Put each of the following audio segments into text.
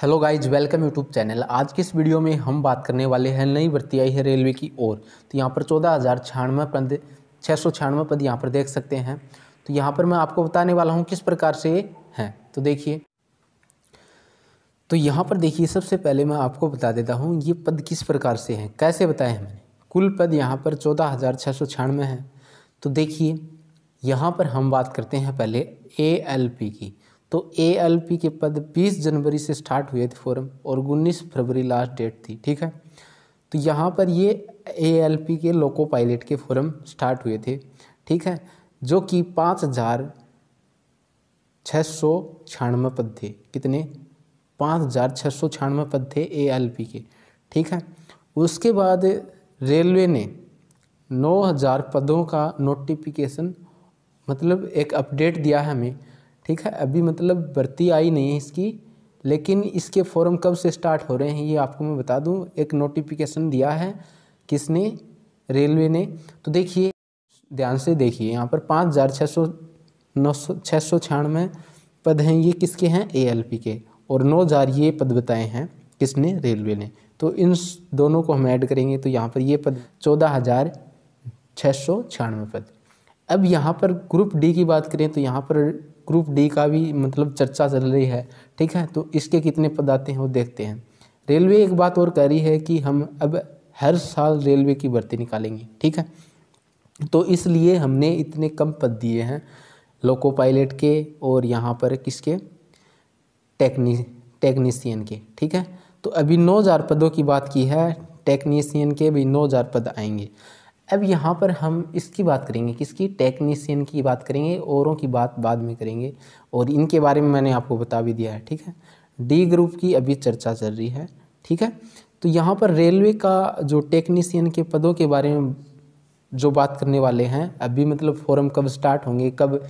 hello guys welcome YouTube channel आज के इस वीडियो में हम बात करने वाले हैं नई भर्ती आई है रेलवे की ओर तो यहाँ पर चौदह हज़ार छियानवे पद छः सौ छियानवे पद यहाँ पर देख सकते हैं तो यहाँ पर मैं आपको बताने वाला हूँ किस प्रकार से हैं तो देखिए तो यहाँ पर देखिए सबसे पहले मैं आपको बता देता हूँ ये पद किस प्रकार से हैं कैसे बताए हैं मैंने कुल पद यहाँ पर चौदह हज़ार छः सौ छियानवे हैं तो देखिए यहाँ पर हम बात करते हैं पहले ए एल पी की तो ए एल पी के पद 20 जनवरी से स्टार्ट हुए थे फोरम और 19 फरवरी लास्ट डेट थी ठीक है तो यहाँ पर ये ए एल पी के लोको पायलट के फोरम स्टार्ट हुए थे ठीक है जो कि पाँच हज़ार छः सौ छियानवे पद थे कितने पाँच हज़ार छः सौ छियानवे पद थे ए एल पी के ठीक है उसके बाद रेलवे ने नौ हज़ार पदों का नोटिफिकेशन मतलब एक अपडेट दिया है हमें ठीक है अभी मतलब भर्ती आई नहीं है इसकी लेकिन इसके फॉर्म कब से स्टार्ट हो रहे हैं ये आपको मैं बता दूं एक नोटिफिकेशन दिया है किसने रेलवे ने तो देखिए ध्यान से देखिए यहाँ पर पाँच हज़ार छः सौ नौ सौ छः सौ छियानवे पद हैं ये किसके हैं पी के और नौ हज़ार ये पद बताए हैं किसने रेलवे ने तो इन दोनों को हम ऐड करेंगे तो यहाँ पर ये पद चौदह हज़ार छः सौ छियानवे पद अब यहाँ पर ग्रुप डी की बात करें तो यहाँ पर ग्रुप डी का भी मतलब चर्चा चल रही है ठीक है तो इसके कितने पद आते हैं वो देखते हैं रेलवे एक बात और कह रही है कि हम अब हर साल रेलवे की भर्ती निकालेंगे ठीक है तो इसलिए हमने इतने कम पद दिए हैं लोको पायलट के और यहाँ पर किसके टेक्नी टेक्नीसियन के ठीक है तो अभी नौ हज़ार पदों की बात की है टेक्नीसियन के भी नौ हज़ार पद आएंगे अब यहाँ पर हम इसकी बात करेंगे किसकी टेक्नीसियन की बात करेंगे औरों की बात बाद में करेंगे और इनके बारे में मैंने आपको बता भी दिया है ठीक है डी ग्रुप की अभी चर्चा चल रही है ठीक है तो यहाँ पर रेलवे का जो टेक्नीसियन के पदों के बारे में जो बात करने वाले हैं अभी मतलब फॉरम कब स्टार्ट होंगे कब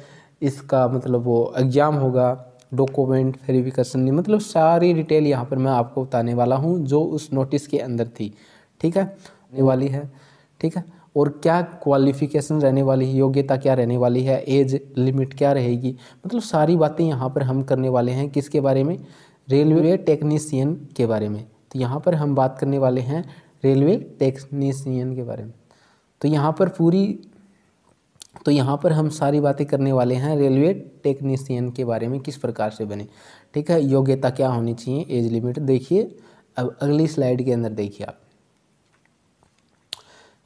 इसका मतलब वो एग्ज़ाम होगा डॉक्यूमेंट वेरिफिकेशन मतलब सारी डिटेल यहाँ पर मैं आपको बताने वाला हूँ जो उस नोटिस के अंदर थी ठीक है होने वाली है ठीक है और क्या क्वालिफिकेशन रहने वाली है योग्यता क्या रहने वाली है एज लिमिट क्या रहेगी मतलब सारी बातें यहाँ पर हम करने वाले हैं किसके बारे में रेलवे टेक्नीसियन के बारे में तो यहाँ पर हम बात करने वाले हैं रेलवे टेक्नीसियन के बारे में तो यहाँ पर पूरी तो यहाँ पर हम सारी बातें करने वाले हैं रेलवे टेक्नीसियन के बारे में किस प्रकार से बने ठीक है योग्यता क्या होनी चाहिए एज लिमिट देखिए अब अगली स्लाइड के अंदर देखिए आप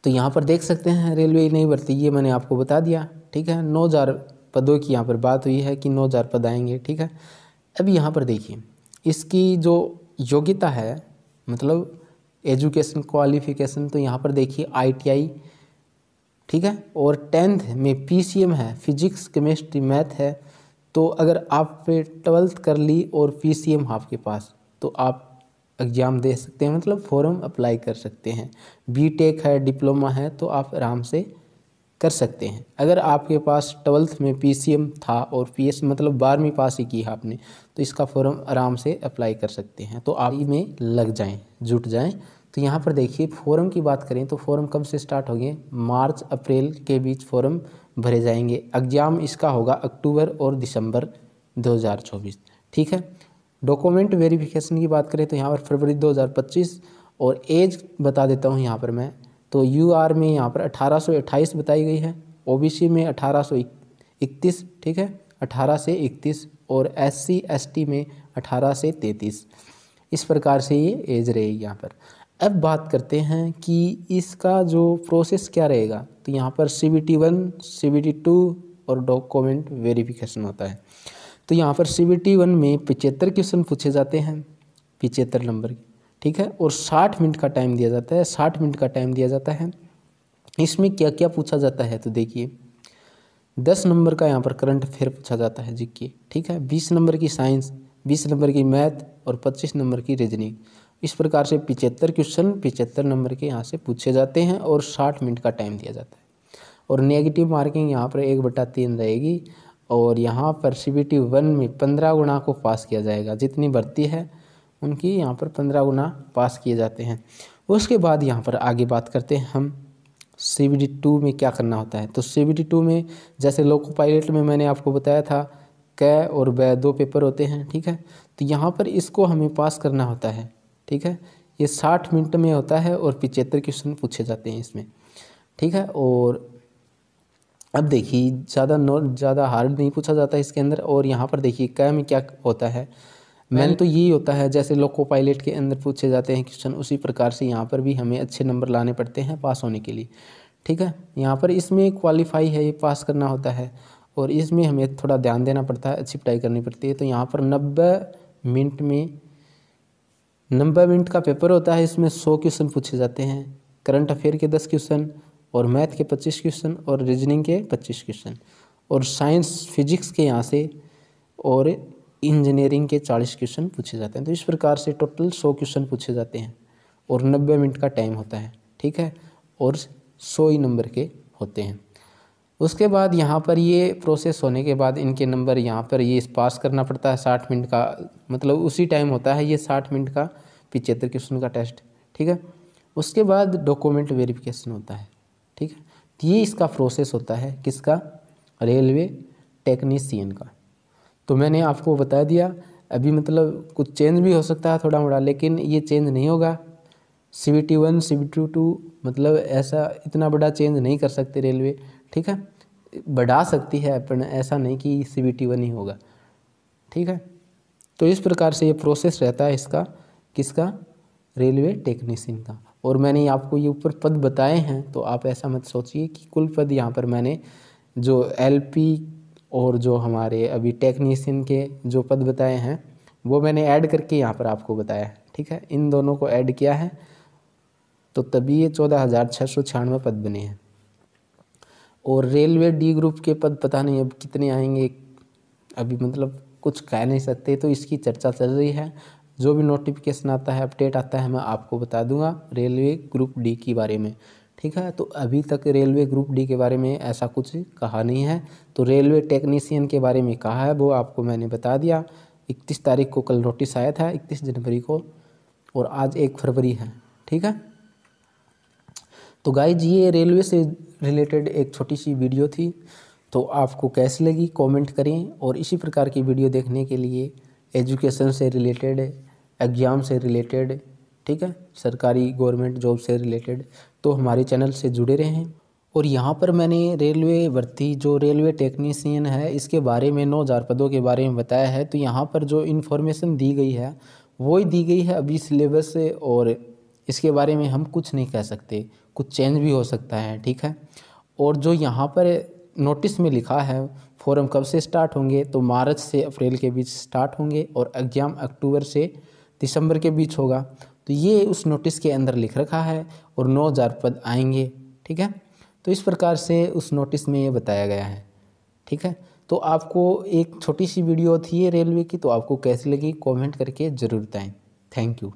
तो यहाँ पर देख सकते हैं रेलवे नहीं बढ़ती ये मैंने आपको बता दिया ठीक है नौ हज़ार पदों की यहाँ पर बात हुई है कि नौ हज़ार पद आएंगे ठीक है अब यहाँ पर देखिए इसकी जो योग्यता है मतलब एजुकेशन क्वालिफिकेशन तो यहाँ पर देखिए आईटीआई ठीक है और टेंथ में पीसीएम है फिजिक्स केमिस्ट्री मैथ है तो अगर आप ट्वेल्थ कर ली और पीसीएम आपके पास तो आप एग्ज़ाम दे सकते हैं मतलब फॉर्म अप्लाई कर सकते हैं बी टेक है डिप्लोमा है तो आप आराम से कर सकते हैं अगर आपके पास ट्वेल्थ में पी था और पी मतलब बारहवीं पास ही की है आपने तो इसका फॉर्म आराम से अप्लाई कर सकते हैं तो आप में लग जाएं जुट जाएं तो यहाँ पर देखिए फॉरम की बात करें तो फॉरम कब से स्टार्ट हो गए मार्च अप्रैल के बीच फॉरम भरे जाएंगे एग्ज़ाम इसका होगा अक्टूबर और दिसंबर दो ठीक है डॉक्यूमेंट वेरिफिकेशन की बात करें तो यहाँ पर फरवरी 2025 और एज बता देता हूँ यहाँ पर मैं तो यू आर में यहाँ पर 1828 बताई गई है सी में 1831 ठीक है 18 से 31 और एस सी एस टी में 18 से 33 इस प्रकार से ये एज रहेगी यहाँ पर अब बात करते हैं कि इसका जो प्रोसेस क्या रहेगा तो यहाँ पर C B T one C B T two और डॉक्यूमेंट वेरिफिकेशन होता है तो यहाँ पर सी वन में पिचहत्तर क्वेश्चन पूछे जाते हैं पिचहत्तर नंबर के ठीक है और साठ मिनट का टाइम दिया जाता है साठ मिनट का टाइम दिया जाता है इसमें क्या क्या पूछा जाता है तो देखिए दस नंबर का यहाँ पर करंट अफेयर पूछा जाता है जी ठीक है बीस नंबर की साइंस बीस नंबर की मैथ और पच्चीस नंबर की रीजनिंग इस प्रकार से पिचहत्तर क्वेश्चन पिचहत्तर नंबर के यहाँ से पूछे जाते हैं और साठ मिनट का टाइम दिया जाता है और नेगेटिव मार्किंग यहाँ पर एक बटा तीन रहेगी और यहाँ पर सी वन में पंद्रह गुना को पास किया जाएगा जितनी भर्ती है उनकी यहाँ पर पंद्रह गुना पास किए जाते हैं उसके बाद यहाँ पर आगे बात करते हैं हम सी बी डी टू में क्या करना होता है तो सी बी डी टू में जैसे लोको पायलट में मैंने आपको बताया था कै और बै दो पेपर होते हैं ठीक है तो यहाँ पर इसको हमें पास करना होता है ठीक है ये साठ मिनट में होता है और पिचहत्तर क्वेश्चन पूछे जाते हैं इसमें ठीक है और अब देखिए ज़्यादा नो ज़्यादा हार्ड नहीं पूछा जाता है इसके अंदर और यहाँ पर देखिए कैम में क्या होता है मैन तो यही होता है जैसे लोको पायलट के अंदर पूछे जाते हैं क्वेश्चन उसी प्रकार से यहाँ पर भी हमें अच्छे नंबर लाने पड़ते हैं पास होने के लिए ठीक है यहाँ पर इसमें क्वालिफाई है ये पास करना होता है और इसमें हमें थोड़ा ध्यान देना पड़ता है अच्छी पढ़ाई करनी पड़ती है तो यहाँ पर नब्बे मिनट में नब्बे मिनट का पेपर होता है इसमें सौ क्वेश्चन पूछे जाते हैं करंट अफेयर के दस क्वेश्चन और मैथ के पच्चीस क्वेश्चन और रीजनिंग के पच्चीस क्वेश्चन और साइंस फिजिक्स के यहाँ से और इंजीनियरिंग के चालीस क्वेश्चन पूछे जाते हैं तो इस प्रकार से टोटल सौ क्वेश्चन पूछे जाते हैं और नब्बे मिनट का टाइम होता है ठीक है और सौ ही नंबर के होते हैं उसके बाद यहाँ पर ये प्रोसेस होने के बाद इनके नंबर यहाँ पर ये पास करना पड़ता है साठ मिनट का मतलब उसी टाइम होता है ये साठ मिनट का पिचहत्तर क्वेश्चन का टेस्ट ठीक है उसके बाद डॉक्यूमेंट वेरिफिकेशन होता है ठीक है तो ये इसका प्रोसेस होता है किसका रेलवे टेक्नीसियन का तो मैंने आपको बता दिया अभी मतलब कुछ चेंज भी हो सकता है थोड़ा मोड़ा लेकिन ये चेंज नहीं होगा C B T one C B two two मतलब ऐसा इतना बड़ा चेंज नहीं कर सकते रेलवे ठीक है बढ़ा सकती है अपन ऐसा नहीं कि सी बी टी वन ही होगा ठीक है तो इस प्रकार से ये प्रोसेस रहता है इसका किसका रेलवे टेक्नीसियन का और मैंने आपको ये ऊपर पद बताए हैं तो आप ऐसा मत सोचिए कि कुल पद यहाँ पर मैंने जो एलपी और जो हमारे अभी टेक्नीशियन के जो पद बताए हैं वो मैंने ऐड करके यहाँ पर आपको बताया ठीक है इन दोनों को ऐड किया है तो तभी ये चौदह हज़ार छः सौ छियानवे पद बने हैं और रेलवे डी ग्रुप के पद पता नहीं अब कितने आएंगे अभी मतलब कुछ कह नहीं सकते तो इसकी चर्चा चल रही है जो भी नोटिफिकेशन आता है अपडेट आता है मैं आपको बता दूंगा रेलवे ग्रुप डी के बारे में ठीक है तो अभी तक रेलवे ग्रुप डी के बारे में ऐसा कुछ कहा नहीं है तो रेलवे टेक्नीसियन के बारे में कहा है वो आपको मैंने बता दिया इकतीस तारीख को कल नोटिस आया था इकतीस जनवरी को और आज एक फरवरी है ठीक है तो जी ये रेलवे से रिलेटेड एक छोटी सी वीडियो थी तो आपको कैसी लगी कमेंट करें और इसी प्रकार की वीडियो देखने के लिए एजुकेशन से रिलेटेड एग्ज़ाम से रिलेटेड ठीक है सरकारी गवर्नमेंट जॉब से रिलेटेड तो हमारे चैनल से जुड़े रहें और यहाँ पर मैंने रेलवे भर्ती जो रेलवे टेक्नीसियन है इसके बारे में नौ हज़ार पदों के बारे में बताया है तो यहाँ पर जो इन्फॉर्मेशन दी गई है वो ही दी गई है अभी सिलेबस से और इसके बारे में हम कुछ नहीं कह सकते कुछ चेंज भी हो सकता है ठीक है और जो यहाँ पर नोटिस में लिखा है फॉरम कब से स्टार्ट होंगे तो मार्च से अप्रैल के बीच स्टार्ट होंगे और एग्ज़ाम अक्टूबर से दिसंबर के बीच होगा तो ये उस नोटिस के अंदर लिख रखा है और नौ हज़ार पद आएंगे ठीक है तो इस प्रकार से उस नोटिस में ये बताया गया है ठीक है तो आपको एक छोटी सी वीडियो थी रेलवे की तो आपको कैसी लगी कॉमेंट करके ज़रूर बताएँ थैंक यू